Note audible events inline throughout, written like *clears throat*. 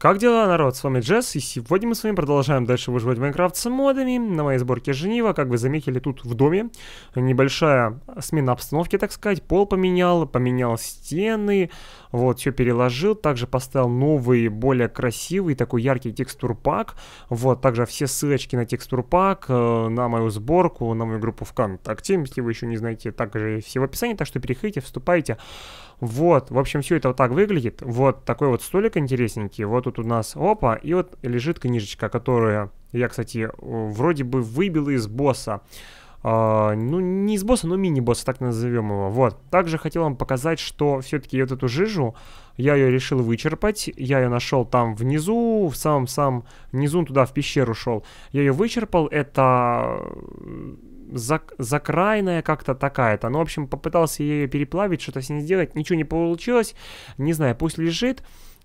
Как дела, народ? С вами Джесс, и сегодня мы с вами продолжаем дальше выживать в Майнкрафт с модами. На моей сборке Женева, как вы заметили, тут в доме небольшая смена обстановки, так сказать. Пол поменял, поменял стены, вот, все переложил. Также поставил новый, более красивый, такой яркий текстурпак. Вот, также все ссылочки на текстурпак, э, на мою сборку, на мою группу ВКонтакте, если вы еще не знаете, также все в описании, так что переходите, вступайте. Вот, в общем, все это вот так выглядит. Вот такой вот столик интересненький. Вот тут у нас, опа, и вот лежит книжечка, которую я, кстати, вроде бы выбил из босса. Uh, ну, не из босса, но мини-босса, так назовем его. Вот. Также хотел вам показать, что все-таки вот эту жижу, я ее решил вычерпать. Я ее нашел там внизу, в самом-самом низу, туда в пещеру шел. Я ее вычерпал. Это зак закрайная как-то такая-то. Ну, в общем, попытался ее переплавить, что-то с ней сделать, ничего не получилось. Не знаю, пусть лежит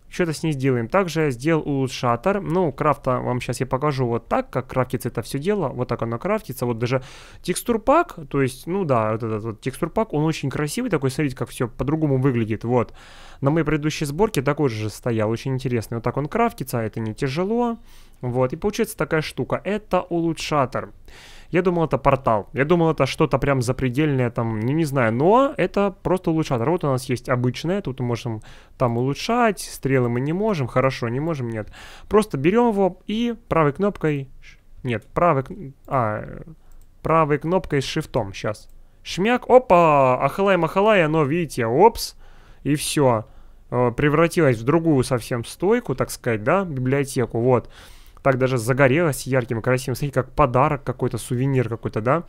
что-то с ней сделаем. Также сделал улучшатор. Ну, крафта вам сейчас я покажу вот так, как крафтится это все дело. Вот так оно крафтится. Вот даже текстур пак, то есть, ну да, вот этот вот текстур пак, он очень красивый такой. Смотрите, как все по-другому выглядит. Вот. На моей предыдущей сборке такой же стоял. Очень интересный. Вот так он крафтится. А это не тяжело. Вот. И получается такая штука. Это улучшатор. Улучшатор. Я думал, это портал. Я думал, это что-то прям запредельное, там, не, ну, не знаю. Но это просто улучшат. Работа у нас есть обычная. Тут мы можем там улучшать. Стрелы мы не можем. Хорошо, не можем, нет. Просто берем его и правой кнопкой... Нет, правой... А, правой кнопкой с шифтом. Сейчас. Шмяк. Опа! Ахалай-махалай. Оно, видите, опс. И все э, превратилось в другую совсем стойку, так сказать, да, библиотеку, вот так даже загорелась ярким и красивым. Смотрите, как подарок какой-то, сувенир какой-то, да?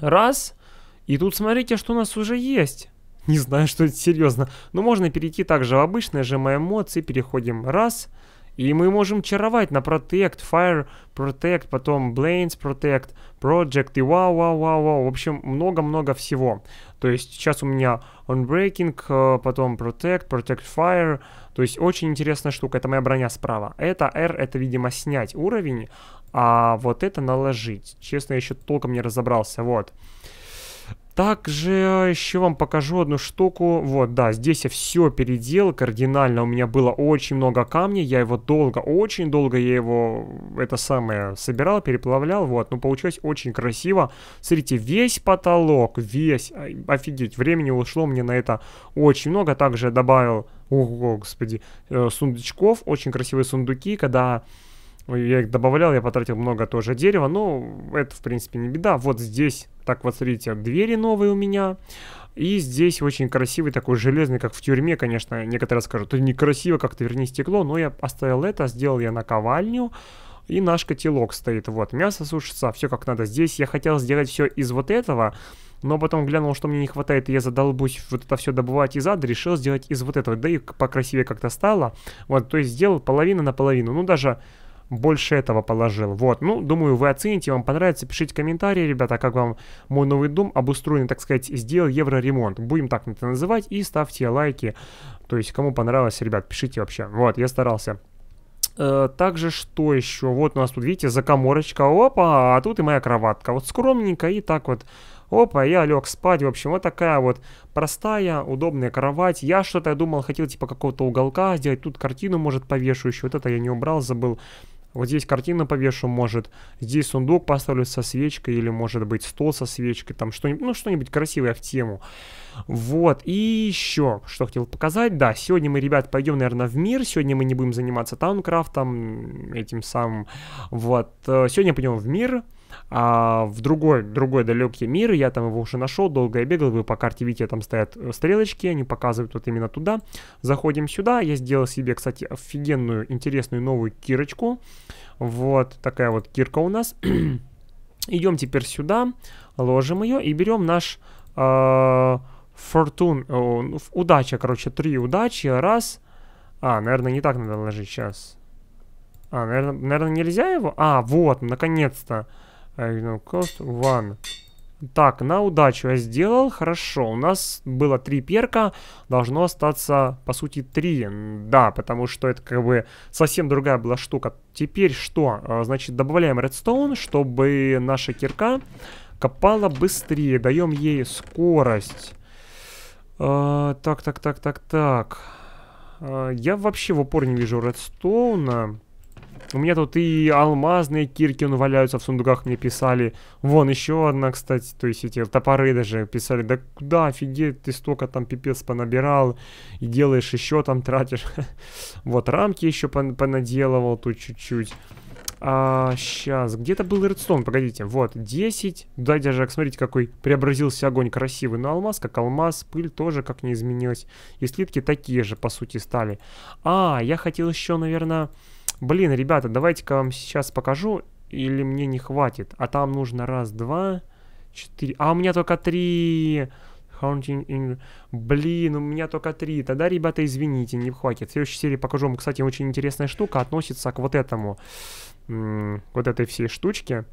Раз. И тут смотрите, что у нас уже есть. Не знаю, что это серьезно. Но можно перейти также в обычное, же мои эмоции, переходим раз. Раз. И мы можем чаровать на Protect, Fire Protect, потом Blains Protect, Project и вау, вау, вау, вау. В общем, много-много всего. То есть сейчас у меня Unbreaking, э, потом Protect, Protect Fire. То есть очень интересная штука. Это моя броня справа. Это R, это, видимо, снять уровень, а вот это наложить. Честно, я еще толком не разобрался. Вот. Вот. Также а, еще вам покажу одну штуку. Вот, да, здесь я все переделал кардинально. У меня было очень много камней Я его долго, очень долго я его, это самое, собирал, переплавлял. Вот, но получилось очень красиво. Смотрите, весь потолок, весь, а, офигеть, времени ушло мне на это очень много. Также я добавил, ого, господи, э, сундучков. Очень красивые сундуки, когда я их добавлял, я потратил много тоже дерева, но это, в принципе, не беда. Вот здесь, так вот, смотрите, двери новые у меня. И здесь очень красивый такой железный, как в тюрьме, конечно, некоторые скажут, это некрасиво, как-то верни стекло, но я оставил это, сделал я наковальню. И наш котелок стоит, вот, мясо сушится, все как надо. Здесь я хотел сделать все из вот этого, но потом глянул, что мне не хватает, и я задолбусь вот это все добывать из ада, решил сделать из вот этого, да и покрасивее как-то стало. Вот, то есть сделал половину на половину, ну даже больше этого положил. Вот, ну, думаю, вы оцените, вам понравится. Пишите комментарии, ребята, как вам мой новый дом обустроен, так сказать, сделал евроремонт. Будем так это называть. И ставьте лайки. То есть, кому понравилось, ребят, пишите вообще. Вот, я старался. Э, также что еще? Вот у нас тут, видите, закоморочка. Опа, а тут и моя кроватка. Вот скромненько и так вот. Опа, я лег спать. В общем, вот такая вот простая, удобная кровать. Я что-то думал, хотел типа какого-то уголка сделать. Тут картину, может, повешу еще. Вот это я не убрал, забыл. Вот здесь картина повешу, может, здесь сундук поставлю со свечкой, или, может быть, стол со свечкой, там что-нибудь, ну, что-нибудь красивое в тему. Вот, и еще, что хотел показать, да, сегодня мы, ребят, пойдем, наверное, в мир, сегодня мы не будем заниматься таункрафтом, этим самым, вот, э, сегодня пойдем в мир, а в другой, другой далекий мир, я там его уже нашел, долго я бегал, вы по карте видите, там стоят э, стрелочки, они показывают вот именно туда. Заходим сюда, я сделал себе, кстати, офигенную, интересную новую кирочку. Вот такая вот кирка у нас. *clears throat* Идем теперь сюда, ложим ее и берем наш э, фортун, э, удача, короче, три удачи, раз. А, наверное, не так надо ложить сейчас. А, наверное, наверное нельзя его? А, вот, наконец-то. Original cost one. Так, на удачу я сделал. Хорошо, у нас было три перка. Должно остаться, по сути, три. Да, потому что это как бы совсем другая была штука. Теперь что? А, значит, добавляем редстоун, чтобы наша кирка копала быстрее. Даем ей скорость. А, так, так, так, так, так. А, я вообще в упор не вижу редстоуна. У меня тут и алмазные кирки он валяются в сундуках, мне писали. Вон еще одна, кстати, то есть эти топоры даже писали. Да куда, офигеть, ты столько там пипец понабирал и делаешь еще там, тратишь. *laughs* Вот рамки еще понаделывал тут чуть-чуть. А, сейчас, где-то был редстоун, погодите, вот, 10, да, даже, смотрите, какой преобразился огонь красивый, но ну, алмаз как алмаз, пыль тоже как не изменилась, и слитки такие же, по сути, стали. А, я хотел еще, наверное, Блин, ребята, давайте-ка вам сейчас покажу. Или мне не хватит. А там нужно раз, два, четыре. А у меня только три. Блин, у меня только три. Тогда, ребята, извините, не хватит. В следующей серии покажу вам, кстати, очень интересная штука. Относится к вот этому. Вот этой всей штучке.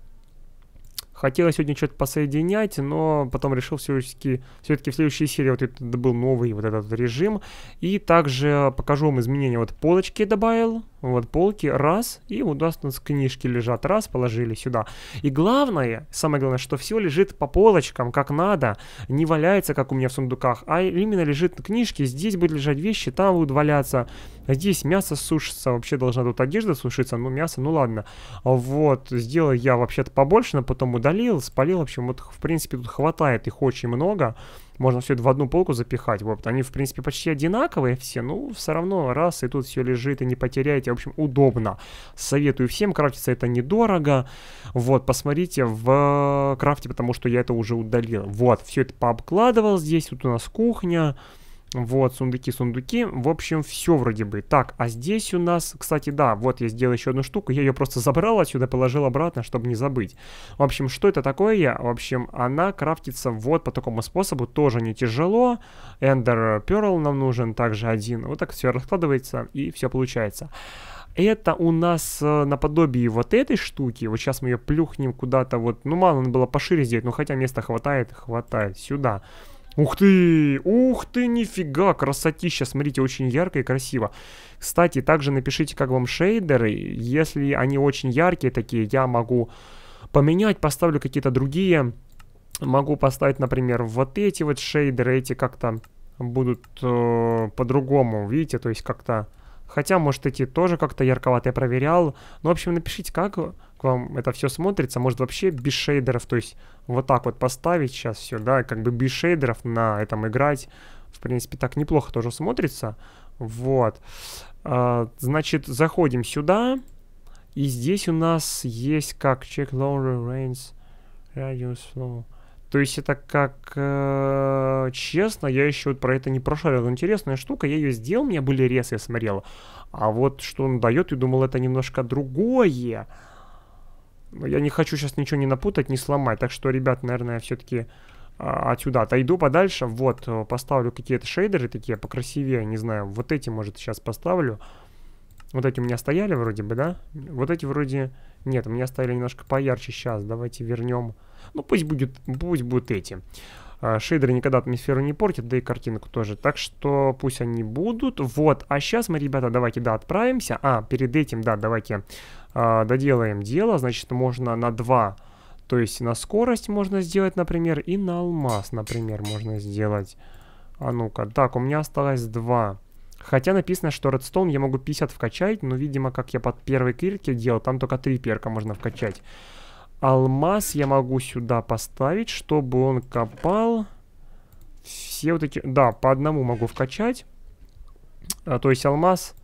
Хотела сегодня что-то посоединять, но потом решил все-таки все таки в следующей серии вот это был новый вот этот режим. И также покажу вам изменения. Вот полочки добавил, вот полки, раз, и вот у нас, у нас книжки лежат, раз, положили сюда. И главное, самое главное, что все лежит по полочкам, как надо, не валяется, как у меня в сундуках, а именно лежит книжки, здесь будут лежать вещи, там будут валяться, здесь мясо сушится, вообще должна тут одежда сушиться, ну мясо, ну ладно. Вот, сделал я вообще-то побольше, но потом удалил залил, спалил, в общем, вот в принципе тут хватает, их очень много, можно все это в одну полку запихать, вот, они в принципе почти одинаковые все, ну, все равно раз, и тут все лежит, и не потеряете, в общем, удобно, советую всем, крафтится это недорого, вот, посмотрите в э, крафте, потому что я это уже удалил, вот, все это пообкладывал здесь, тут у нас кухня, вот, сундуки, сундуки. В общем, все вроде бы. Так, а здесь у нас, кстати, да, вот я сделал еще одну штуку. Я ее просто забрал отсюда, положил обратно, чтобы не забыть. В общем, что это такое? Я, в общем, она крафтится вот по такому способу. Тоже не тяжело. Эндер Pearl нам нужен также один. Вот так все раскладывается и все получается. Это у нас э, наподобие вот этой штуки. Вот сейчас мы ее плюхнем куда-то вот. Ну, мало, надо было пошире сделать. но хотя места хватает, хватает. Сюда. Ух ты! Ух ты, нифига! Красотища! Смотрите, очень ярко и красиво. Кстати, также напишите, как вам шейдеры. Если они очень яркие такие, я могу поменять, поставлю какие-то другие. Могу поставить, например, вот эти вот шейдеры. Эти как-то будут э, по-другому, видите? То есть как-то... Хотя, может, эти тоже как-то ярковато я проверял. Ну, в общем, напишите, как вам это все смотрится. Может, вообще без шейдеров, то есть вот так вот поставить сейчас все, да, как бы без шейдеров на этом играть, в принципе, так неплохо тоже смотрится. Вот. А, значит, заходим сюда. И здесь у нас есть как check lower range radius flow. То есть это как... Э, честно, я еще вот про это не прошарил. Интересная штука, я ее сделал, у меня были резы, я смотрел. А вот что он дает, я думал, это немножко другое. Ну, я не хочу сейчас ничего не напутать, не сломать. Так что, ребят, наверное, все-таки а, отсюда отойду подальше. Вот, э, поставлю какие-то шейдеры такие покрасивее, не знаю. Вот эти, может, сейчас поставлю. Вот эти у меня стояли вроде бы, да? Вот эти вроде... Нет, у меня стояли немножко поярче сейчас. Давайте вернем... Ну, пусть, будет, пусть будут эти. А, шейдеры никогда атмосферу не портят, да и картинку тоже. Так что пусть они будут. Вот, а сейчас мы, ребята, давайте, да, отправимся. А, перед этим, да, давайте а, доделаем дело, значит, можно на 2, то есть на скорость можно сделать, например, и на алмаз, например, можно сделать. А ну-ка, так, у меня осталось 2. Хотя написано, что редстоун я могу 50 вкачать, но, видимо, как я под первой кирки делал, там только 3 перка можно вкачать. Алмаз я могу сюда поставить, чтобы он копал все вот эти... Да, по одному могу вкачать. А, то есть алмаз...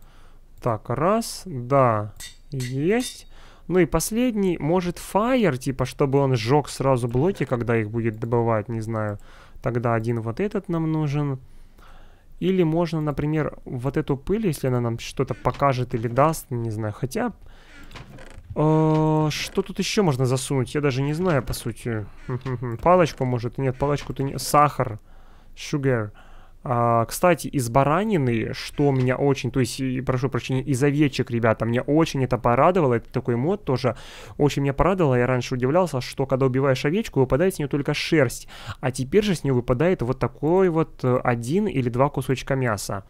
Так, раз, да... Есть. Ну и последний, может, Fire, типа, чтобы он сжег сразу блоки, когда их будет добывать, не знаю. Тогда один вот этот нам нужен. Или можно, например, вот эту пыль, если она нам что-то покажет или даст, не знаю. Хотя, э, что тут еще можно засунуть? Я даже не знаю, по сути. Палочку, может? Нет, палочку-то не... Сахар. Sugar. А, кстати, из баранины, что меня очень, то есть, прошу прощения, из овечек, ребята, меня очень это порадовало, это такой мод тоже, очень меня порадовало, я раньше удивлялся, что когда убиваешь овечку, выпадает с нее только шерсть, а теперь же с нее выпадает вот такой вот э, один или два кусочка мяса.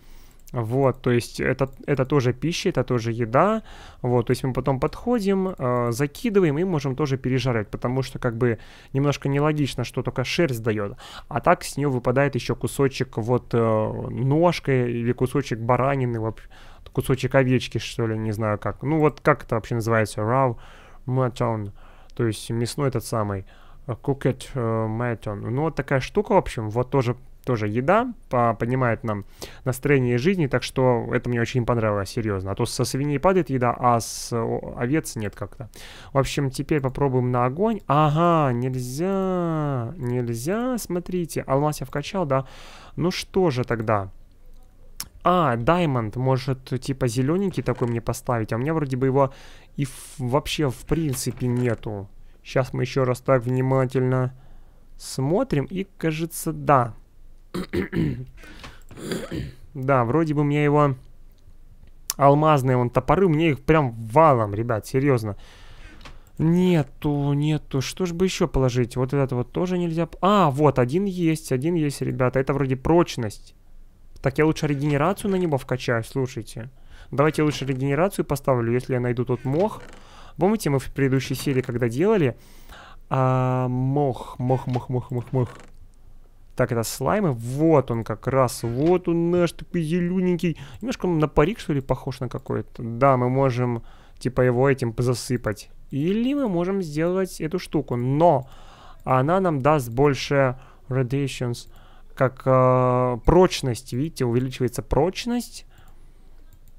Вот, то есть это, это тоже пища, это тоже еда. Вот, то есть мы потом подходим, э, закидываем и можем тоже пережаривать, потому что как бы немножко нелогично, что только шерсть дает, а так с нее выпадает еще кусочек вот э, ножкой или кусочек баранины, кусочек овечки, что ли, не знаю как. Ну вот как это вообще называется? Raw mutton, то есть мясной этот самый. Cooked э, mutton. Э, ну вот такая штука, в общем, вот тоже тоже еда, поднимает нам настроение жизни, так что это мне очень понравилось, серьезно. А то со свиней падает еда, а с овец нет как-то. В общем, теперь попробуем на огонь. Ага, нельзя, нельзя, смотрите, алмаз я вкачал, да? Ну что же тогда? А, Даймонд, может, типа зелененький такой мне поставить? А у меня вроде бы его и вообще в принципе нету. Сейчас мы еще раз так внимательно смотрим. И кажется, да да, вроде бы мне его алмазные вон топоры, мне их прям валом, ребят, серьезно. Нету, нету. Что ж бы еще положить? Вот это вот тоже нельзя. А, вот, один есть, один есть, ребята. Это вроде прочность. Так я лучше регенерацию на него вкачаю, слушайте. Давайте я лучше регенерацию поставлю, если я найду тут мох. Помните, мы в предыдущей серии, когда делали... А, мох, мох, мох, мох, мох, мох. Так, это слаймы. Вот он как раз. Вот он наш такой зелененький. Немножко он на парик, что ли, похож на какой-то. Да, мы можем, типа, его этим позасыпать, Или мы можем сделать эту штуку. Но она нам даст больше radiations. Как э, прочность. Видите, увеличивается прочность.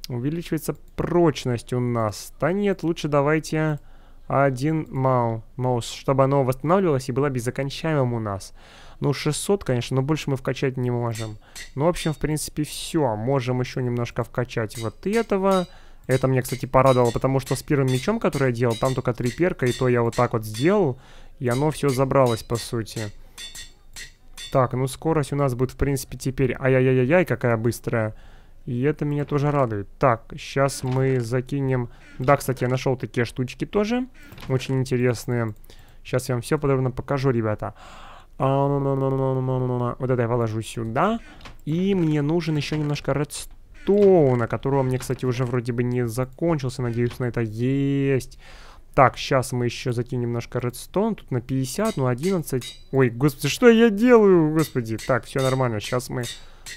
Увеличивается прочность у нас. Да нет, лучше давайте один мау, маус, чтобы оно восстанавливалось и было безокончаемым у нас. Ну, 600, конечно, но больше мы вкачать не можем. Ну, в общем, в принципе, все. Можем еще немножко вкачать вот этого. Это мне, кстати, порадовало, потому что с первым мечом, который я делал, там только три перка, и то я вот так вот сделал, и оно все забралось, по сути. Так, ну скорость у нас будет, в принципе, теперь... Ай-яй-яй-яй, какая быстрая. И это меня тоже радует. Так, сейчас мы закинем... Да, кстати, я нашел такие штучки тоже. Очень интересные. Сейчас я вам все подробно покажу, Ребята. Вот это я положу сюда. И мне нужен еще немножко редстоуна, которого мне, кстати, уже вроде бы не закончился. Надеюсь, на это есть. Так, сейчас мы еще закинем немножко редстоун. Тут на 50, ну 11. Ой, господи, что я делаю, господи. Так, все нормально. Сейчас мы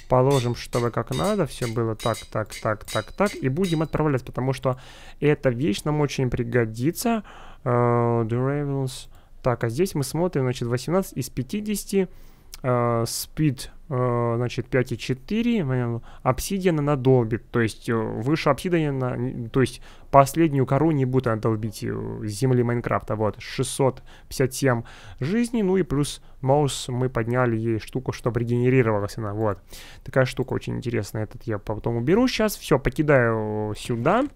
положим, чтобы как надо. Все было так, так, так, так, так. И будем отправлять, потому что эта вещь нам очень пригодится. Uh, Durables... Uh, так, а здесь мы смотрим, значит, 18 из 50. Э, speed, э, значит, 5,4. Обсидиана на долбит. То есть э, выше обсидиана, то есть последнюю кору не будет она долбить э, с земли Майнкрафта. Вот, 657 жизни, Ну и плюс маус мы подняли ей штуку, чтобы регенерировалась она. Вот. Такая штука очень интересная. Этот я потом уберу. Сейчас все, покидаю Сюда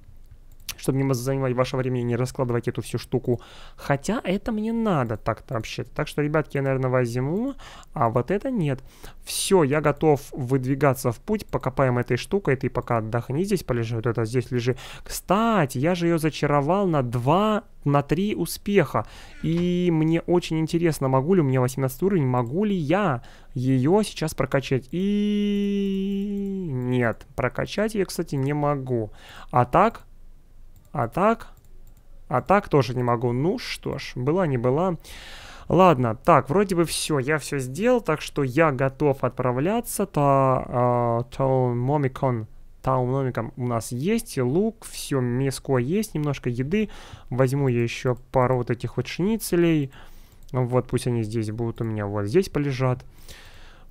чтобы не занимать ваше время и не раскладывать эту всю штуку. Хотя это мне надо так-то вообще-то. Так что, ребятки, я, наверное, возьму, а вот это нет. Все, я готов выдвигаться в путь, покопаем этой штукой, ты пока отдохни здесь, полежи, вот это здесь лежи. Кстати, я же ее зачаровал на два, на 3 успеха. И мне очень интересно, могу ли у меня 18 уровень, могу ли я ее сейчас прокачать. И нет, прокачать я, кстати, не могу. А так, а так... А так тоже не могу. Ну что ж, была не была. Ладно, так, вроде бы все, я все сделал, так что я готов отправляться. Та, э, Таумомикон, Таумомикон у нас есть, лук, все, мяско есть, немножко еды. Возьму я еще пару вот этих вот шницелей. Вот, пусть они здесь будут у меня, вот здесь полежат.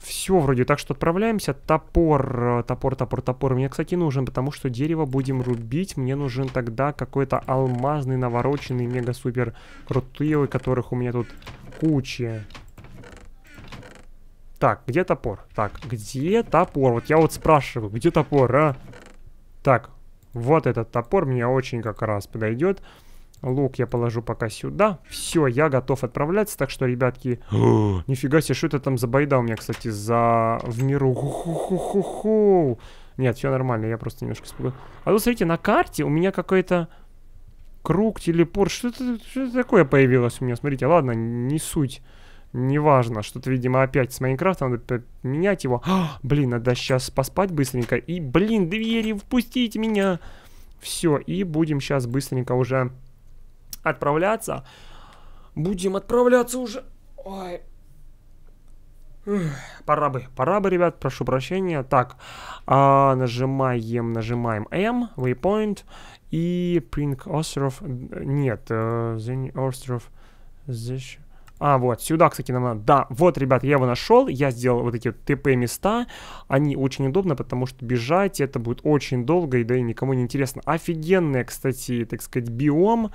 Все, вроде так что отправляемся. Топор, э, топор, топор, топор мне, кстати, нужен, потому что дерево будем рубить. Мне нужен тогда какой-то алмазный, навороченный, мега-супер крутой, которых у меня тут куча. Так, где топор? Так, где топор? Вот я вот спрашиваю, где топор, а? Так, вот этот топор мне очень как раз подойдет. Лук я положу пока сюда. Все, я готов отправляться. Так что, ребятки... *gasps* нифига себе, что это там за байда у меня, кстати, за... В миру. Нет, все нормально, я просто немножко испугал. А вот смотрите, на карте у меня какой-то... Круг, телепорт. Что это, что это такое появилось у меня? Смотрите, ладно, не суть. Неважно, что-то, видимо, опять с Майнкрафта надо менять его. А, *gasps* блин, надо сейчас поспать быстренько. И, блин, двери, впустите меня! Все, и будем сейчас быстренько уже отправляться. Будем отправляться уже. Ой. Пора бы, пора бы, ребят, прошу прощения. Так, а, нажимаем, нажимаем M, waypoint и Pink остров. Нет, э, остров. Здесь. А, вот, сюда, кстати, нам надо. Да, вот, ребят, я его нашел. Я сделал вот эти вот ТП-места. Они очень удобно, потому что бежать это будет очень долго и да и никому не интересно. Офигенная, кстати, так сказать, биом. Биом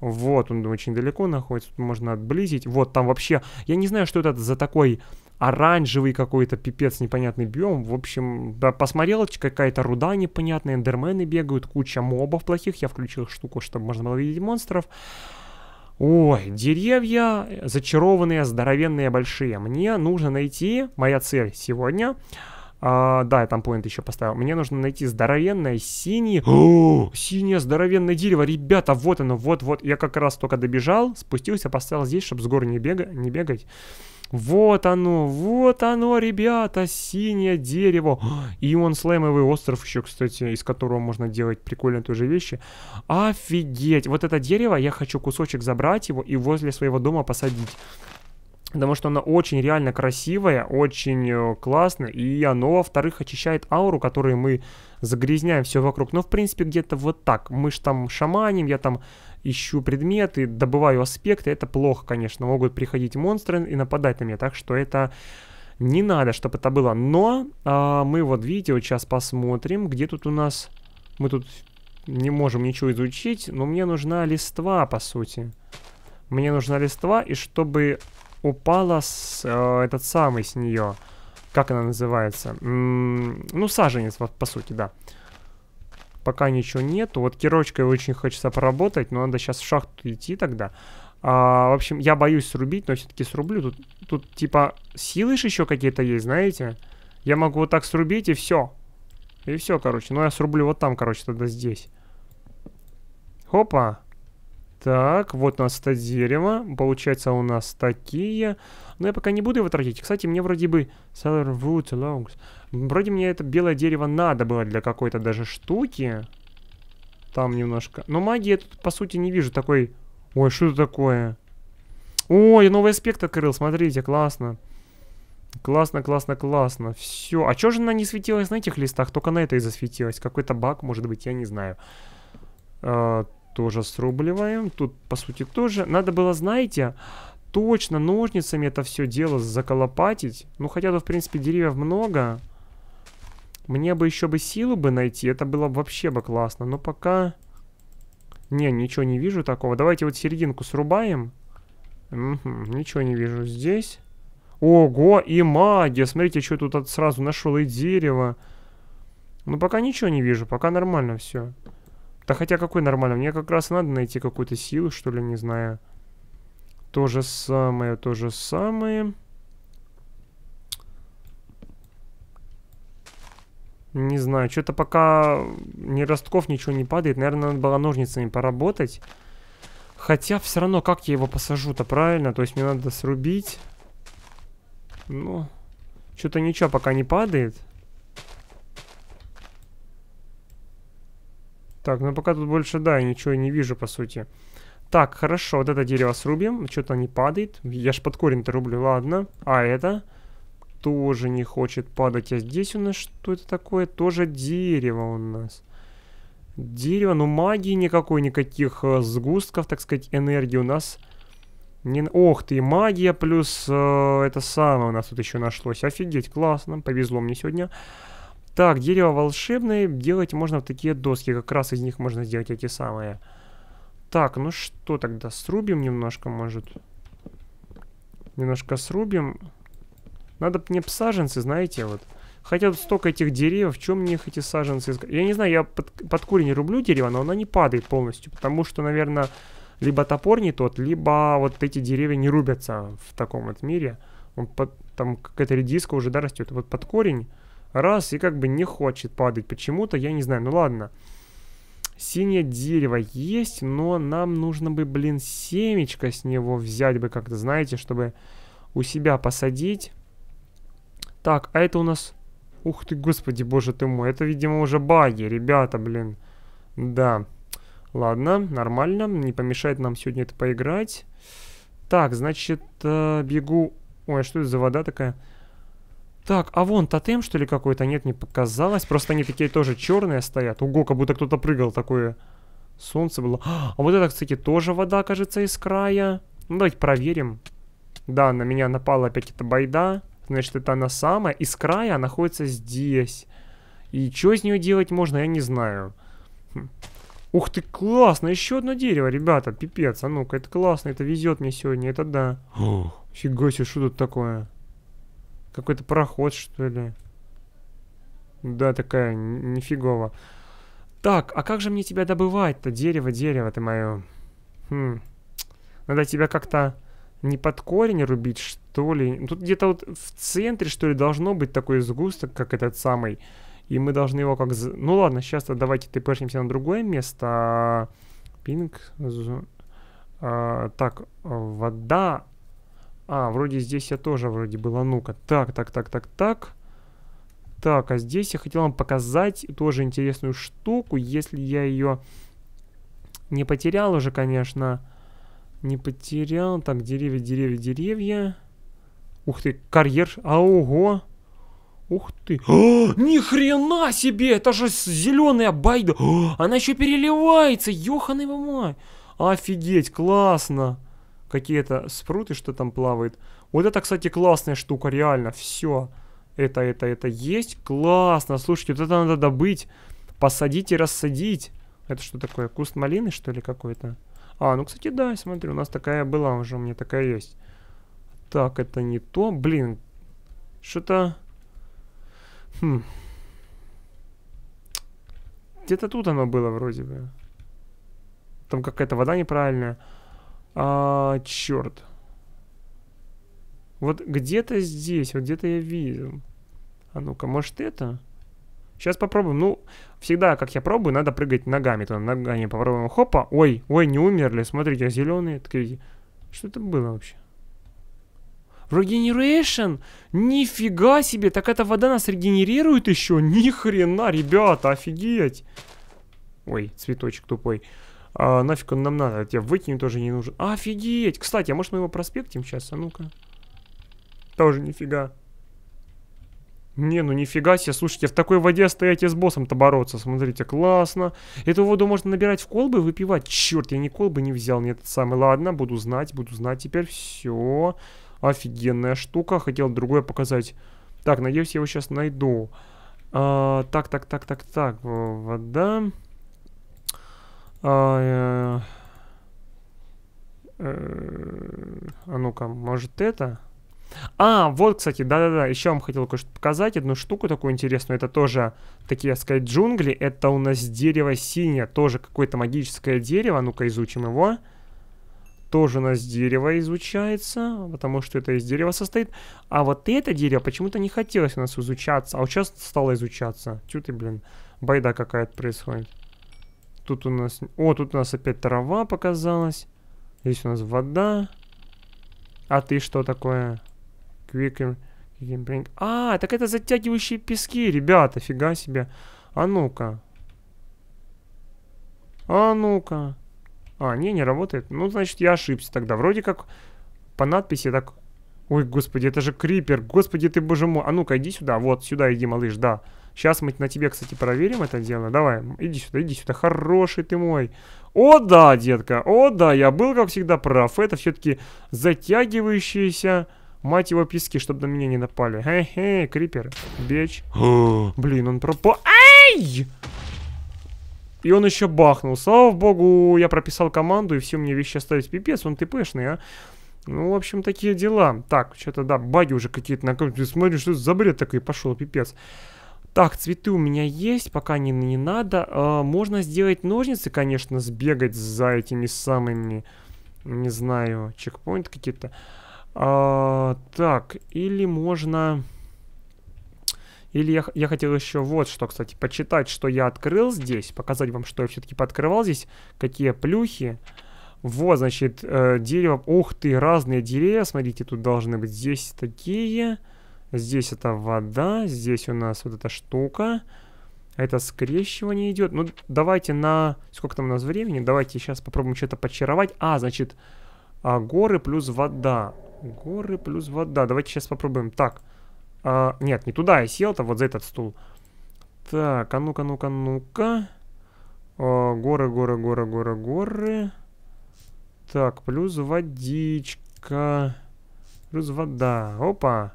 вот, он очень далеко находится, можно отблизить. Вот, там вообще, я не знаю, что это за такой оранжевый какой-то пипец непонятный биом. В общем, да, посмотрел, какая-то руда непонятная, эндермены бегают, куча мобов плохих. Я включил штуку, чтобы можно было видеть монстров. Ой, деревья зачарованные, здоровенные, большие. Мне нужно найти, моя цель сегодня, а, да, я там поинт еще поставил. Мне нужно найти здоровенное синее... *gasps* синее здоровенное дерево. Ребята, вот оно, вот-вот. Я как раз только добежал, спустился, поставил здесь, чтобы с гор не, бега... не бегать. Вот оно, вот оно, ребята, синее дерево. *gasps* И он слаймовый остров еще, кстати, из которого можно делать прикольные тоже вещи. Офигеть! Вот это дерево, я хочу кусочек забрать его и возле своего дома посадить. Потому что она очень реально красивая, очень э, классная, и оно, во-вторых, очищает ауру, которую мы загрязняем все вокруг. Но, в принципе, где-то вот так. Мы же там шаманим, я там ищу предметы, добываю аспекты. Это плохо, конечно. Могут приходить монстры и нападать на меня. Так что это не надо, чтобы это было. Но а, мы вот, видите, вот сейчас посмотрим, где тут у нас... Мы тут не можем ничего изучить, но мне нужна листва, по сути. Мне нужна листва, и чтобы упала с, э, этот самый с нее. Как она называется? М -м ну, саженец, вот, по сути, да. Пока ничего нету. Вот кирочкой очень хочется поработать, но надо сейчас в шахту идти тогда. А, в общем, я боюсь срубить, но все-таки срублю. Тут, тут типа силы же еще какие-то есть, знаете? Я могу вот так срубить и все. И все, короче. Но я срублю вот там, короче, тогда здесь. опа так, вот у нас это дерево. Получается, у нас такие. Но я пока не буду его тратить. Кстати, мне вроде бы... Wood Вроде мне это белое дерево надо было для какой-то даже штуки. Там немножко. Но магии я тут, по сути, не вижу такой... Ой, что это такое? Ой, новый аспект открыл, смотрите, классно. Классно, классно, классно. Все. А чё же она не светилась на этих листах? Только на этой засветилась. Какой-то баг, может быть, я не знаю. Э, тоже срубливаем. Тут, по сути, тоже. Надо было, знаете, точно ножницами это все дело заколопатить. Ну, хотя тут, в принципе, деревьев много. Мне бы еще бы силу бы найти. Это было бы вообще бы классно. Но пока... Не, ничего не вижу такого. Давайте вот серединку срубаем. Угу, ничего не вижу здесь. Ого, и магия. Смотрите, что тут сразу нашел и дерево. Ну, пока ничего не вижу. Пока нормально все. Все. Да хотя какой нормально? Мне как раз надо найти какую-то силу, что ли, не знаю. То же самое, то же самое. Не знаю, что-то пока ни ростков ничего не падает. Наверное, надо было ножницами поработать. Хотя все равно, как я его посажу-то, правильно? То есть мне надо срубить. Ну, что-то ничего пока не падает. Так, ну пока тут больше, да, я ничего не вижу, по сути. Так, хорошо, вот это дерево срубим. Что-то не падает. Я ж под корень-то рублю, ладно. А это тоже не хочет падать. А здесь у нас что это такое? Тоже дерево у нас. Дерево, ну магии никакой, никаких э, сгустков, так сказать, энергии у нас... Не... Ох ты, магия плюс э, это самое у нас тут еще нашлось. Офигеть, классно, повезло мне сегодня. Так, дерево волшебное делать можно в такие доски. Как раз из них можно сделать эти самые. Так, ну что тогда? Срубим немножко, может. Немножко срубим. Надо мне саженцы, знаете, вот. Хотя тут столько этих деревьев, в чем мне их эти саженцы? Я не знаю, я под, под корень рублю дерево, но оно не падает полностью. Потому что, наверное, либо топор не тот, либо вот эти деревья не рубятся в таком вот мире. Вот под, там какая-то редиска уже, да, растет. Вот под корень Раз, и как бы не хочет падать почему-то, я не знаю, ну ладно. Синее дерево есть, но нам нужно бы, блин, семечко с него взять бы как-то, знаете, чтобы у себя посадить. Так, а это у нас... Ух ты, господи, боже ты мой, это, видимо, уже баги, ребята, блин. Да. Ладно, нормально, не помешает нам сегодня это поиграть. Так, значит, э, бегу... Ой, а что это за вода такая? Так, а вон тотем, что ли, какой-то? Нет, не показалось. Просто они такие тоже черные стоят. Уго, как будто кто-то прыгал такое. Солнце было. А, а вот это, кстати, тоже вода, кажется, из края. Ну, давайте проверим. Да, на меня напала опять эта байда. Значит, это она самая. Из края находится здесь. И что из нее делать можно, я не знаю. Хм. Ух ты, классно! Еще одно дерево, ребята. Пипец, а ну-ка, это классно, это везет мне сегодня, это да. Фига себе, что тут такое? Какой-то проход, что ли. Да, такая нифигово. Так, а как же мне тебя добывать-то? Дерево, дерево ты мое. Хм. Надо тебя как-то не под корень рубить, что ли? Тут где-то вот в центре, что ли, должно быть такой сгусток, как этот самый. И мы должны его как... Ну ладно, сейчас-то давайте тпшимся на другое место. А, пинг. А, так, вода. А, вроде здесь я тоже вроде была. Ну-ка, так, так, так, так, так. Так, а здесь я хотел вам показать тоже интересную штуку. Если я ее не потерял уже, конечно. Не потерял. Так, деревья, деревья, деревья. Ух ты, карьер. А, ого. Ух ты. А, *gasps* ни хрена себе, это же зеленая байда. А, она еще переливается, ёханый мой. Офигеть, классно какие-то спруты, что там плавает. Вот это, кстати, классная штука, реально, все. Это, это, это есть. Классно, слушайте, вот это надо добыть. Посадить и рассадить. Это что такое, куст малины, что ли, какой-то? А, ну, кстати, да, смотри, у нас такая была уже, у меня такая есть. Так, это не то. Блин, что-то... Хм. Где-то тут оно было вроде бы. Там какая-то вода неправильная. А, черт. Вот где-то здесь, вот где-то я видел. А ну-ка, может это? Сейчас попробуем. Ну, всегда, как я пробую, надо прыгать ногами. То ногами попробуем. Хопа. Ой, ой, не умерли. Смотрите, зеленые. Так видите. Что это было вообще? Регенерейшн? Нифига себе! Так эта вода нас регенерирует еще? Ни хрена, ребята, офигеть! Ой, цветочек тупой. А, нафиг он нам надо? А тебе выкинь тоже не нужен. Офигеть! Кстати, а может мы его проспектим сейчас? А ну-ка. Тоже нифига. Не, ну нифига себе, слушайте, в такой воде стоять и с боссом-то бороться, смотрите, классно. Эту воду можно набирать в колбы и выпивать. Черт, я ни колбы не взял, нет, самое. Ладно, буду знать, буду знать теперь. Все, офигенная штука, хотел другое показать. Так, надеюсь, я его сейчас найду. А, так, так, так, так, так, вода... А, э, э, э, а ну-ка, может это? А, вот, кстати, да-да-да, еще вам хотел кое-что показать, одну штуку такую интересную, это тоже, такие, так сказать, джунгли, это у нас дерево синее, тоже какое-то магическое дерево, ну-ка изучим его. Тоже у нас дерево изучается, потому что это из дерева состоит. А вот это дерево почему-то не хотелось у нас изучаться, а вот сейчас стало изучаться. Чё ты, блин, байда какая-то происходит. Тут у нас... О, тут у нас опять трава показалась. Здесь у нас вода. А ты что такое? Quick А, так это затягивающие пески, ребята, фига себе. А ну-ка. А ну-ка. А, не, не работает. Ну, значит, я ошибся тогда. Вроде как по надписи так... Ой, господи, это же крипер. Господи ты, боже мой. А ну-ка, иди сюда. Вот, сюда иди, малыш, да. Да. Сейчас мы на тебе, кстати, проверим это дело. Давай, иди сюда, иди сюда. Хороший ты мой. О да, детка, о да, я был, как всегда, прав. Это все-таки затягивающиеся, мать его, пески, чтобы на меня не напали. Хе-хе, крипер, бич. Блин, он пропал. Ай! И он еще бахнул. Слава богу, я прописал команду, и все мне вещи остались. Пипец, он ты пышный, а. Ну, в общем, такие дела. Так, что-то, да, баги уже какие-то на... Смотри, что за бред такой пошел, пипец. Так, цветы у меня есть, пока не, не надо. А, можно сделать ножницы, конечно, сбегать за этими самыми, не знаю, чекпоинт какие-то. А, так, или можно... Или я, я хотел еще вот что, кстати, почитать, что я открыл здесь, показать вам, что я все-таки подкрывал здесь, какие плюхи. Вот, значит, э, дерево... Ух ты, разные деревья, смотрите, тут должны быть здесь такие... Здесь это вода, здесь у нас вот эта штука. Это скрещивание идет. Ну, давайте на... Сколько там у нас времени? Давайте сейчас попробуем что-то почаровать. А, значит, а, горы плюс вода. Горы плюс вода. Давайте сейчас попробуем. Так. А, нет, не туда я сел-то, вот за этот стул. Так, а ну-ка, ну-ка, ну-ка. горы, горы, горы, горы, горы. Так, плюс водичка. Плюс вода. Опа.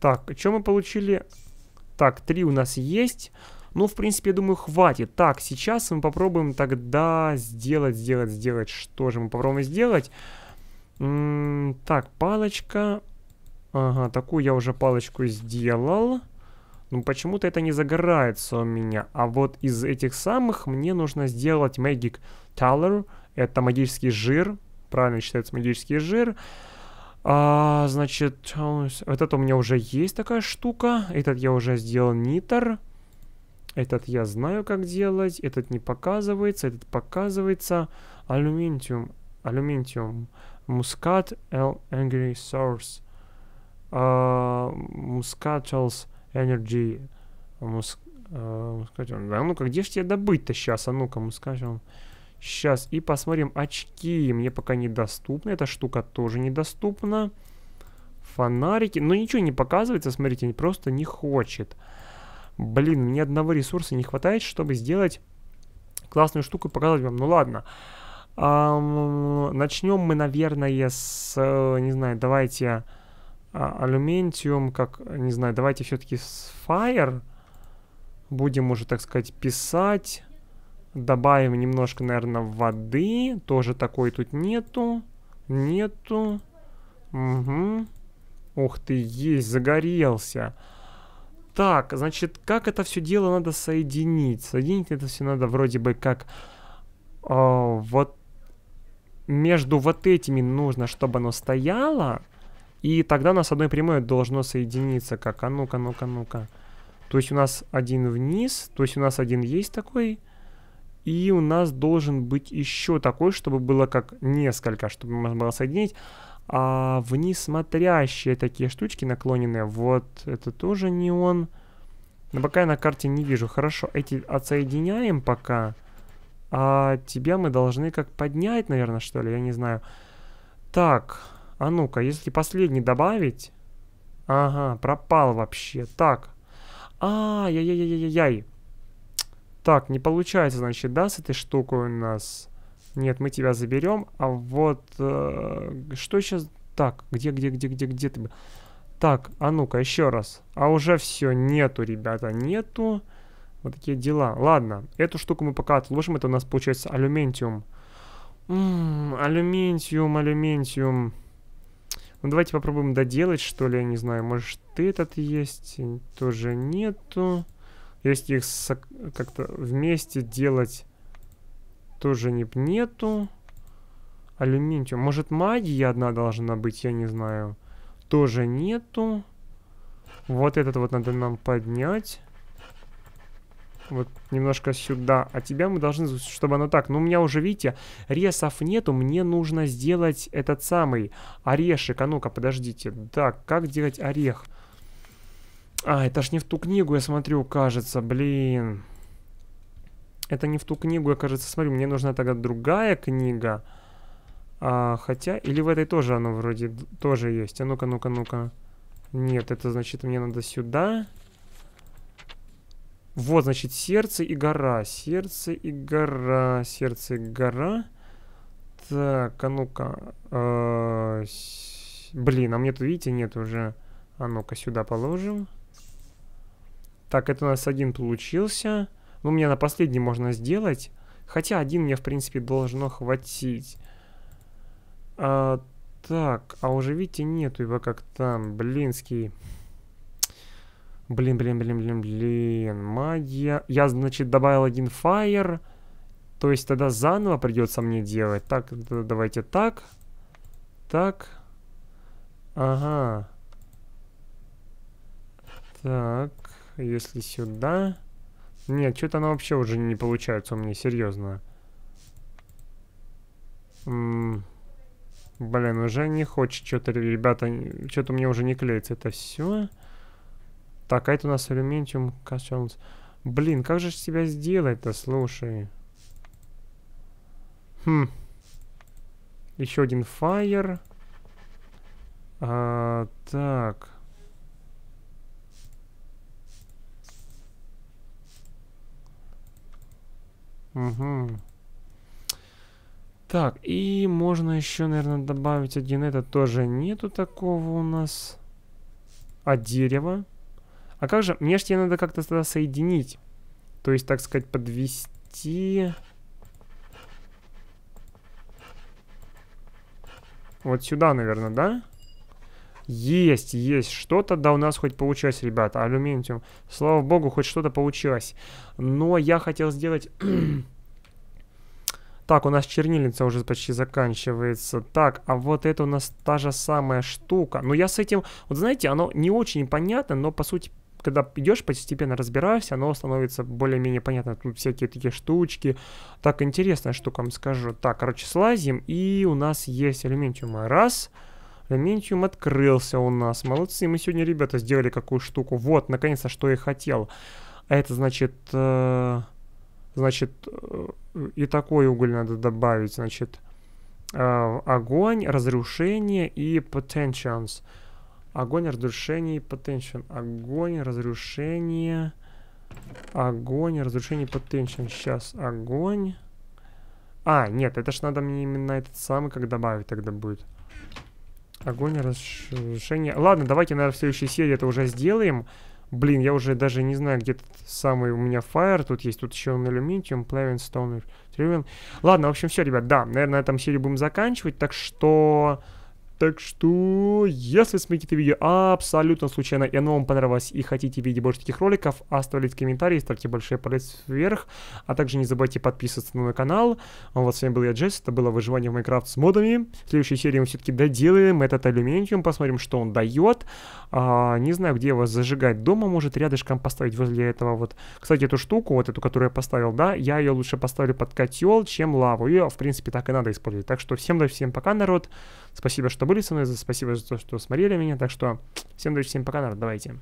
Так, что мы получили? Так, три у нас есть. Ну, в принципе, я думаю, хватит. Так, сейчас мы попробуем тогда сделать, сделать, сделать. Что же мы попробуем сделать? М -м так, палочка. Ага, такую я уже палочку сделал. Ну, почему-то это не загорается у меня. А вот из этих самых мне нужно сделать Magic Color. Это магический жир. Правильно считается магический Жир. А, значит, вот это у меня уже есть такая штука. Этот я уже сделал нитер. Этот я знаю, как делать. Этот не показывается. Этот показывается. Алюминтиум. Алюминтиум. Мускат L Angry Source. А, мускатчелс Energy. Э, мускат... да, ну-ка, где ж тебе добыть-то сейчас? А ну-ка, мускачем. Сейчас и посмотрим очки. Мне пока недоступны. Эта штука тоже недоступна. Фонарики. Но ну, ничего не показывается, смотрите, просто не хочет. Блин, мне одного ресурса не хватает, чтобы сделать классную штуку и показать вам. Ну ладно. Um, начнем мы, наверное, с, э, не знаю, давайте а, алюментиум, как, не знаю, давайте все-таки с Fire будем уже, так сказать, писать. Добавим немножко, наверное, воды. Тоже такой тут нету. Нету. Угу. Ух ты, есть, загорелся. Так, значит, как это все дело надо соединить? Соединить это все надо вроде бы как... Э, вот между вот этими нужно, чтобы оно стояло. И тогда у нас одной прямой должно соединиться как. А ну-ка, ну-ка, ну-ка. То есть у нас один вниз, то есть у нас один есть такой и у нас должен быть еще такой, чтобы было как несколько, чтобы можно было соединить. А вниз смотрящие такие штучки наклоненные. Вот это тоже не он. Но пока я на карте не вижу. Хорошо, эти отсоединяем пока. А тебя мы должны как поднять, наверное, что ли? Я не знаю. Так, а ну-ка, если последний добавить... Ага, пропал вообще. Так. А, яй-яй-яй-яй-яй. Так, не получается, значит, да, с этой штукой у нас... Нет, мы тебя заберем. А вот... Э, что сейчас... Так, где, где, где, где, где ты... Так, а ну-ка, еще раз. А уже все, нету, ребята, нету. Вот такие дела. Ладно, эту штуку мы пока отложим. Это у нас получается алюментиум. М -м, алюментиум, алюментиум. Ну, давайте попробуем доделать, что ли, я не знаю. Может, ты этот есть? Тоже нету. Если их как-то вместе делать, тоже не, нету. Алюминтиум. Может, магия одна должна быть, я не знаю. Тоже нету. Вот этот вот надо нам поднять. Вот немножко сюда. А тебя мы должны, чтобы оно так. Ну, у меня уже, видите, ресов нету. Мне нужно сделать этот самый орешек. А ну-ка, подождите. Так, как делать орех? Орех. А, это ж не в ту книгу я смотрю, кажется, блин. Это не в ту книгу я, кажется, смотрю. Мне нужна тогда другая книга. А, хотя, или в этой тоже оно вроде тоже есть. А ну-ка, ну-ка, ну-ка. Нет, это значит мне надо сюда. Вот, значит, сердце и гора. Сердце и гора. Сердце и гора. Так, а ну-ка. Э -э блин, а мне тут, видите, нет уже. А ну-ка сюда положим. Так, это у нас один получился. Ну, мне на последний можно сделать. Хотя один мне, в принципе, должно хватить. А, так, а уже, видите, нету его как там. Блинский. Блин, блин, блин, блин, блин. Магия. Я, значит, добавил один фаер. То есть тогда заново придется мне делать. Так, давайте так. Так. Ага. Так если сюда... Нет, что-то оно вообще уже не получается у меня, серьезно. М -м блин, уже не хочет что-то, ребята, что-то мне уже не клеится это все. Так, а это у нас алюминиум кассионс. Блин, как же себя сделать-то, слушай. Хм. Еще один фаер. А, так. Угу. Так, и можно еще, наверное, добавить один. Это тоже нету такого у нас. А дерево? А как же? Мне же тебе надо как-то тогда соединить. То есть, так сказать, подвести... Вот сюда, наверное, да? Есть, есть. Что-то да у нас хоть получилось, ребята. алюминиум. Слава богу, хоть что-то получилось. Но я хотел сделать... *clears throat* Так, у нас чернильница уже почти заканчивается. Так, а вот это у нас та же самая штука. Но я с этим, вот знаете, оно не очень понятно, но по сути, когда идешь, постепенно разбираешься, оно становится более-менее понятно. Тут всякие такие штучки. Так, интересная штука, вам скажу. Так, короче, слазим, и у нас есть алюминтиум. Раз... Раз Рементиум открылся у нас. Молодцы, мы сегодня, ребята, сделали какую штуку. Вот, наконец-то, что я хотел. А это значит... Э, значит, э, и такой уголь надо добавить. Значит, э, огонь, разрушение и potentials. Огонь, разрушение и potential. Огонь, разрушение... Огонь, разрушение и potential. Сейчас, огонь... А, нет, это ж надо мне именно этот самый как добавить тогда будет. Огонь, разрушение. Ладно, давайте, наверное, в следующей серии это уже сделаем. Блин, я уже даже не знаю, где самый у меня фаер тут есть. Тут еще он алюминиум, плевен, стоун, Ладно, в общем, все, ребят, да, наверное, на этом серию будем заканчивать. Так что... Так что, если смотрите это видео абсолютно случайно, и оно вам понравилось, и хотите видеть больше таких роликов, оставляйте комментарии, ставьте большой палец вверх, а также не забывайте подписываться на мой канал. Вот с вами был я, Джесс, это было «Выживание в Майнкрафт с модами». В следующей серии мы все-таки доделаем этот алюминиум, посмотрим, что он дает. А, не знаю, где его зажигать дома, может, рядышком поставить возле этого вот. Кстати, эту штуку, вот эту, которую я поставил, да, я ее лучше поставлю под котел, чем лаву. Ее, в принципе, так и надо использовать. Так что всем да, всем пока, народ. Спасибо, что были со мной, спасибо за то, что смотрели меня. Так что всем удачи, всем пока, народ, давайте.